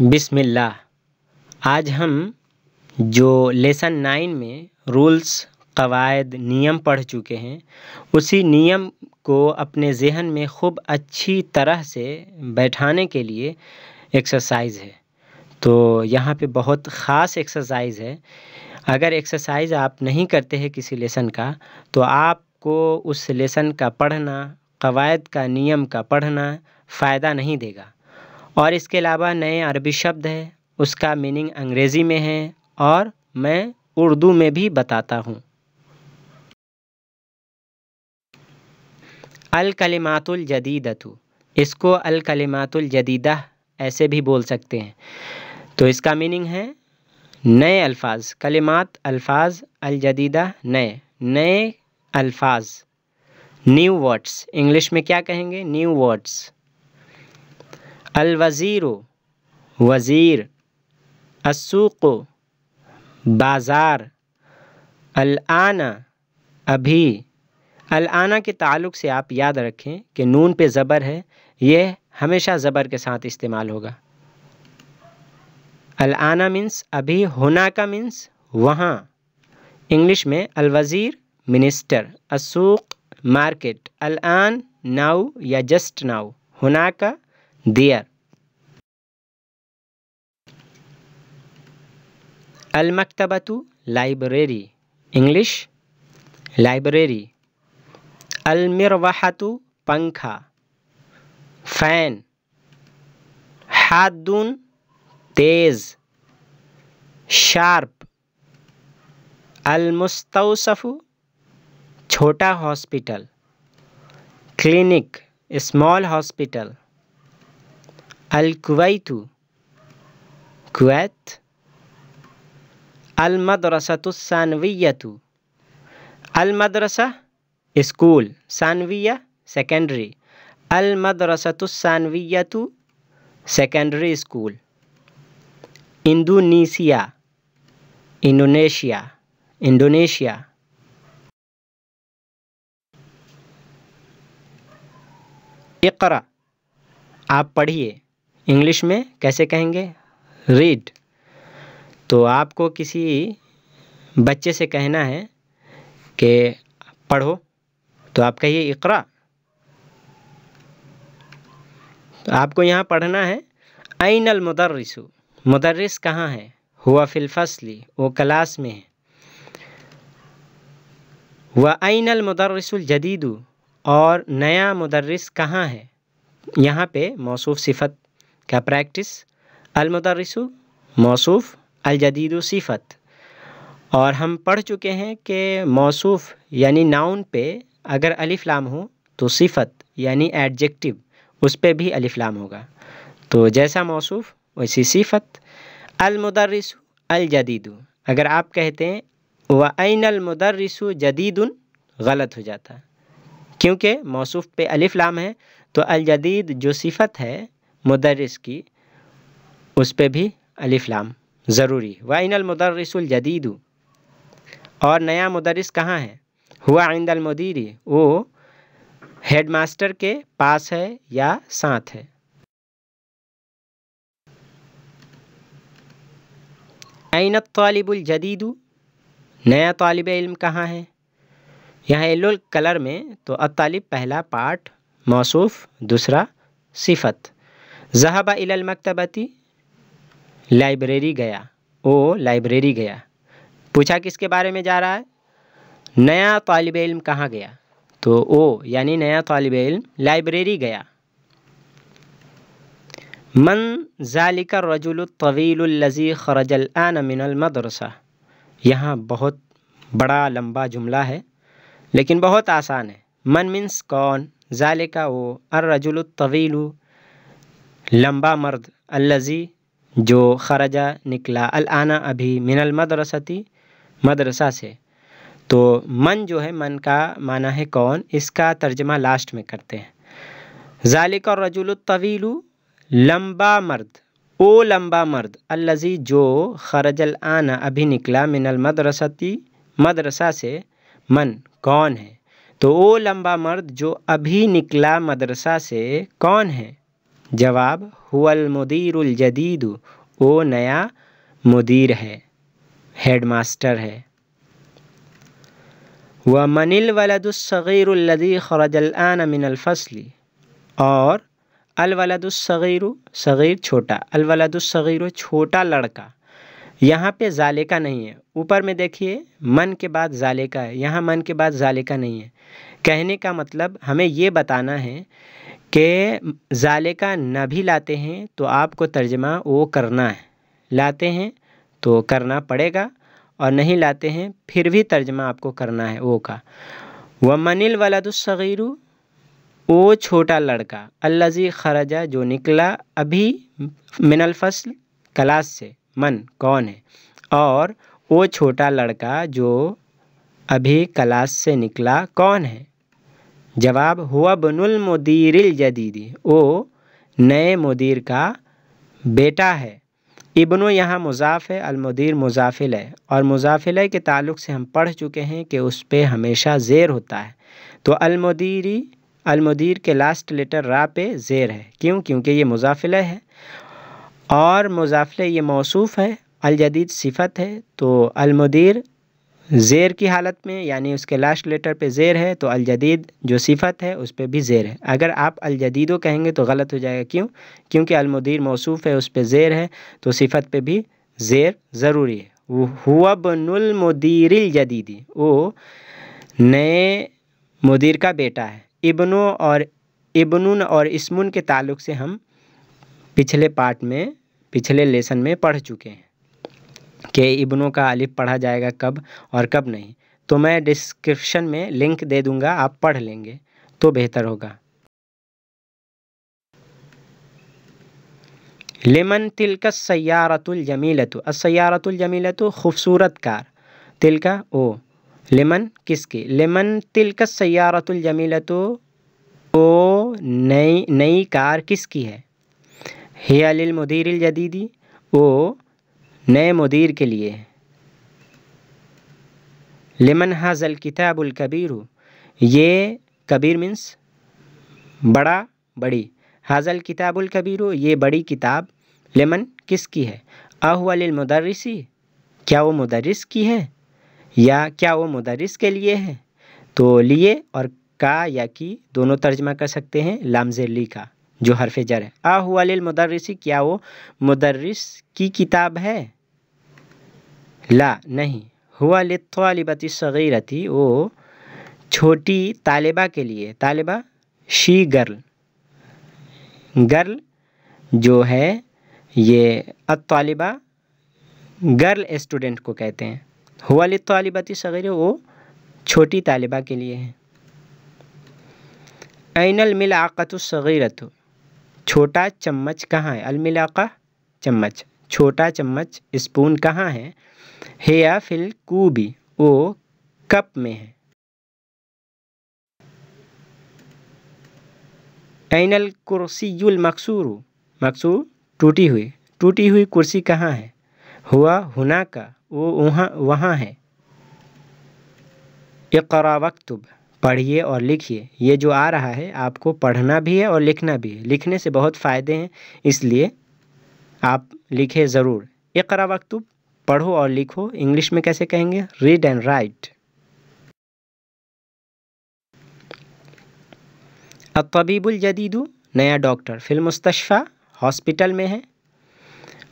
बिस्मिल्लाह आज हम जो लेसन नाइन में रूल्स कवायद नियम पढ़ चुके हैं उसी नियम को अपने जहन में खूब अच्छी तरह से बैठाने के लिए एक्सरसाइज है तो यहाँ पे बहुत ख़ास एक्सरसाइज है अगर एक्सरसाइज आप नहीं करते हैं किसी लेसन का तो आपको उस लेसन का पढ़ना कवायद का नियम का पढ़ना फ़ायदा नहीं देगा और इसके अलावा नए अरबी शब्द है उसका मीनिंग अंग्रेज़ी में है और मैं उर्दू में भी बताता हूँ अलकलमातुल जदीदतु इसको अलकलमातुल जदीदा ऐसे भी बोल सकते हैं तो इसका मीनिंग है नए अल्फाज कलिमात अल्फाज जदीदा नए नए अल्फाज न्यू वर्ड्स इंग्लिश में क्या कहेंगे न्यू वर्ड्स अलवज़ीर वज़ीर असूक़ बाज़ार अलआना अभी अलआना के ताल्लुक से आप याद रखें कि नून पे ज़बर है यह हमेशा ज़बर के साथ इस्तेमाल होगा अलआना मीन्स अभी होना का मीन्स वहाँ इंग्लिश में अलवज़ीर मिनिस्टर असूक मार्केट अलआन नाउ या जस्ट नाउ होना का दियर अलमकतबतु लाइब्रेरी इंग्लिश लाइब्रेरी अलमिरवाहतु पंखा फ़ैन हादून तेज़ शार्प अलमुस्तौसफ़ु छोटा हॉस्पिटल क्लिनिक स्मॉल हॉस्पिटल अलकुवैतु कुवैत अलमदरसतुसानवियतु अलमदरसा स्कूल सानविया सेकेंडरी अलमदरसतुसानवियतु सेकेंडरी स्कूल इंदोनीसिया इंडोनेशिया इंडोनेशिया इकरा आप पढ़िए इंग्लिश में कैसे कहेंगे रीड तो आपको किसी बच्चे से कहना है कि पढ़ो तो आप कहिए इकरा तो आपको यहाँ पढ़ना है ऐन अलमदरसु मदरस कहाँ है हुआ फिलफसली वो क्लास में है व ऐन अलमदरसुल जदीदू और नया मदरस कहाँ है यहाँ पे मौसूफ़ सिफत का प्रैक्टिस अलमदरसु मौसूफ़ अलजदीद सिफ़त और हम पढ़ चुके हैं कि मौसूफ़ यानी नाउन पे अगर अलिफ लाम हो तो सिफ़त यानी एडजेक्टिव उस पर भी अलिफ लाम होगा तो जैसा मौसूफ़ वैसी सिफ़त अलमदरस अलजदीद अगर आप कहते हैं व ऐन अलमदरस जदीद गलत हो जाता है क्योंकि मौसूफ़ पे अलिफ लाम है तो अलजदीद जो सिफ़त है मदरस की उस पर भी अलिफ लाम ज़रूरी वाइनल मदरसुल जदीद और नया मदरस कहाँ है हुआ आइंदल मदीरी वो हेडमास्टर के पास है या साथ है आइनत तालिबुल जदीद नया तालिब इल्म कहाँ है यहाँ येलो कलर में तो अतालिब पहला पार्ट मौसूफ़ दूसरा सिफत जहाबा इलमकतबती लाइब्रेरी गया वो लाइब्रेरी गया पूछा किसके बारे में जा रहा है नया तालब इम कहाँ गया तो ओ यानी नया तालब इल्म लाइब्रेरी गया मन जालिका रजुल तवीलजी खरजल आन मिनल मदरसा यहाँ बहुत बड़ा लंबा जुमला है लेकिन बहुत आसान है मन मिनस कौन जालिका अर रजुल तवीलू लंबा मर्द अल्लजी जो खराजा निकला आना अभी मिनल मदरसती मदरसा से तो मन जो है मन का माना है कौन इसका तर्जमा लास्ट में करते हैं जालिक और तवीलु लम्बा मर्द ओ लम्बा मर्द अल्लजी जो खरजल आना अभी निकला मिनल मदरसती मदरसा से मन कौन है तो ओ लम्बा मर्द जो अभी निकला मदरसा से कौन है जवाब हुअल मुदीरुल जदीद वो नया मुदीर है हेड मास्टर है व मनिल वलदुलसग़ीरदी खरजलान फसली और अलवलदुलसग़ीर सग़ीर छोटा अलवलदुलसग़ीर छोटा लड़का यहाँ पे जाले का नहीं है ऊपर में देखिए मन के बाद ज़ालेका है यहाँ मन के बाद जाले का नहीं है कहने का मतलब हमें ये बताना है के ज़ाले का ना भी लाते हैं तो आपको तर्जमा वो करना है लाते हैं तो करना पड़ेगा और नहीं लाते हैं फिर भी तर्जमा आपको करना है वो का व मनिल वलादुलसगीरू वो छोटा लड़का अल्लाजी खरजा जो निकला अभी मिनल फसल क्लास से मन कौन है और वो छोटा लड़का जो अभी क्लास से निकला कौन है जवाब हुआ बनुल मुदीरिल जदीदी ओ नए मुदीर का बेटा है इब्नो यहाँ मुजाफ़ है अलमुदीर मुजाफिल है और मुजाफिल के ताल्लुक से हम पढ़ चुके हैं कि उस पर हमेशा ज़ेर होता है तो अलमुदीरी अलमुदीर के लास्ट लेटर रा पे ज़ेर है क्यों क्योंकि ये मुजाफिल है और मुजाफिल ये मौसूफ़ है अलजदीद सिफत है तो अलमुदीर ज़ेर की हालत में यानी उसके लास्ट लेटर पे ज़ेर है तो अलजदीद जो सिफत है उस पर भी ज़ेर है अगर आप अलजदीदो कहेंगे तो गलत हो जाएगा क्यों क्योंकि अलमुदीर मौसूफ़ है उस पर ज़ेर है तो सिफत पे भी ज़ेर ज़रूरी है वो हुआबनुलमदीर जदीदी वो नए मुदीर का बेटा है इबनो और इबन और इसमुन के ताल्लुक से हम पिछले पार्ट में पिछले लेसन में पढ़ चुके हैं के इब्नों का आलिफ पढ़ा जाएगा कब और कब नहीं तो मैं डिस्क्रिप्शन में लिंक दे दूंगा आप पढ़ लेंगे तो बेहतर होगा लेमन तिलका सयारतुल जमीलतु असयारतुल जमीलतु खूबसूरत कार तिलका ओ लेमन किसकी लेमन तिलका सयारतुल जमीलतु ओ नई नई कार किसकी है हे अलिल जदीदी ओ नए मुदीर के लिए लेमन हाजल किताबुल कबीर ये कबीर मीन्स बड़ा बड़ी हाजल किताबुल कबीर ये बड़ी किताब लेमन किसकी है अहलमदरसी क्या वो मदरस की है या क्या वो मदरस के लिए है तो लिए और का या की दोनों तर्जमा कर सकते हैं लामजेली का जो हरफ जर है अहवल क्या वो मदरस की किताब है ला नहीं हुआ लित्वालिबती सगीरती वो छोटी तालिबा के लिए तालिबा शी गर्ल गर्ल जो है ये अतालिबा गर्ल स्टूडेंट को कहते हैं हुआ लित्वालिबती सगीर वो छोटी तालिबा के लिए है ऐनल मिलाकतुसगीरत छोटा चम्मच कहाँ है अलमिलाका चम्मच छोटा चम्मच स्पून कहाँ है हेया फिल कूबी वो कप में है कुर्सी युल मकसूर मकसू टूटी हुई टूटी हुई कुर्सी कहाँ है हुआ हुना का वो वहाँ वहाँ है इकरा वक्तुब पढ़िए और लिखिए ये जो आ रहा है आपको पढ़ना भी है और लिखना भी है लिखने से बहुत फ़ायदे हैं इसलिए आप लिखे ज़रूर इकरा वक्तुब पढ़ो और लिखो इंग्लिश में कैसे कहेंगे रीड एंड राइट तबीबुल जदीदू नया डॉक्टर फिल मुस्तशफ़ा हॉस्पिटल में है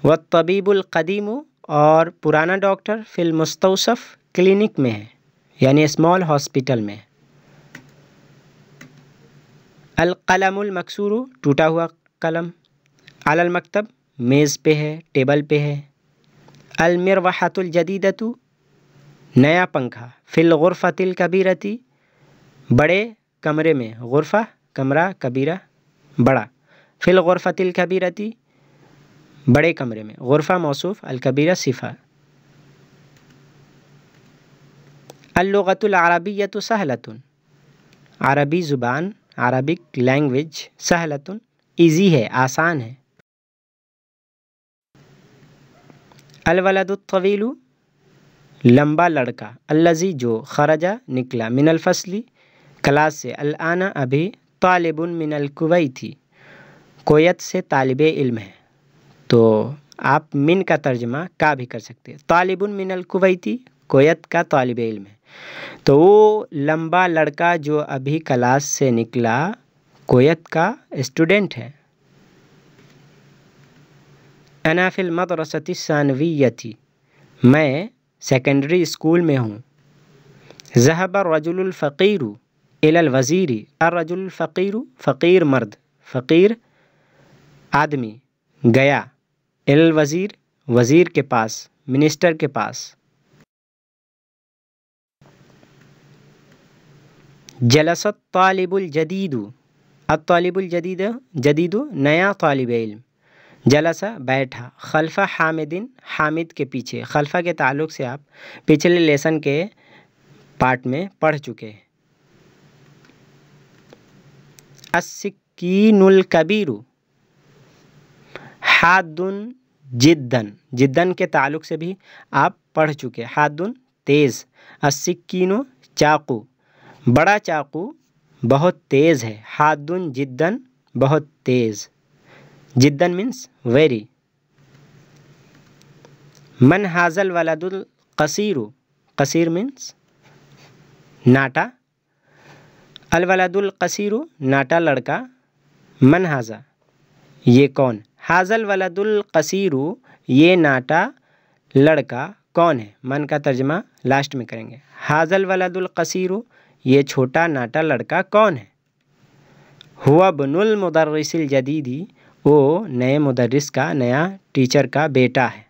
व तबीबुल कदीमु और पुराना डॉक्टर फिल मुस्तौसफ़ क्लिनिक में है यानी स्मॉल हॉस्पिटल में अलकलमुल मकसूर टूटा हुआ कलम अल मकतब मेज़ पे है टेबल पे है तो नया पंखा फ़िलग़ुरफ़तिल कबीरती बड़े कमरे में गुरफ़ा कमरा कबीरा बड़ा फ़िलग़ुरफ़तिल कबीरती बड़े कमरे में गुरफ़ा मौसूफ़ अलकबीरा सिफ़ा तो सहलतन अरबी ज़ुबान अरबिक लैंग्वेज सहलतन ईज़ी है आसान है तवीलू लंबा लड़का अलजी जो खरजा निकला फसली क्लास से अलाना अभी मिनल कुवई थी कोयत से तालब इल्म है तो आप मिन का तर्जमा का भी कर सकते हैं कुवई थी कोयत का तालब इल्म है तो वो लंबा लड़का जो अभी क्लास से निकला कोयत का स्टूडेंट है अनाफिल मदरसती सानवीय थी मैं सेकेंडरी स्कूल में हूँ जहबर रजुलफ़ीर इलवज़ीरी अरजुलफ़ीर फ़ीर मर्द फ़ीर आदमी गया इल वज़ीर के पास मिनिस्टर के पास जलसत तालिबुल जदीद अतालिबुल जदीद जदीद नया तालब इल्म जलसा बैठा खलफा हामिदिन हामिद के पीछे खलफा के ताल्लुक से आप पिछले लेसन के पार्ट में पढ़ चुके हैं हादुन जिद्दन जिद्दन के ताल्लुक से भी आप पढ़ चुके हादुन तेज़ अस्सिकीनो चाकू बड़ा चाकू बहुत तेज़ है हादुन जिद्दन बहुत तेज़ जिद्दन मीन्स वेरी मन हाजल वलादुल कसीरु कसीर मीन्स नाटा अल वलादुल कसीरु नाटा लड़का मन हाजा ये कौन हाजल वलादुल कसीरु ये नाटा लड़का कौन है मन का तर्जमा लास्ट में करेंगे हाजल वलादुल कसीरु ये छोटा नाटा लड़का कौन है हुआ बनुल मुदरसिल जदीदी वो नए मुदर्रिस का नया टीचर का बेटा है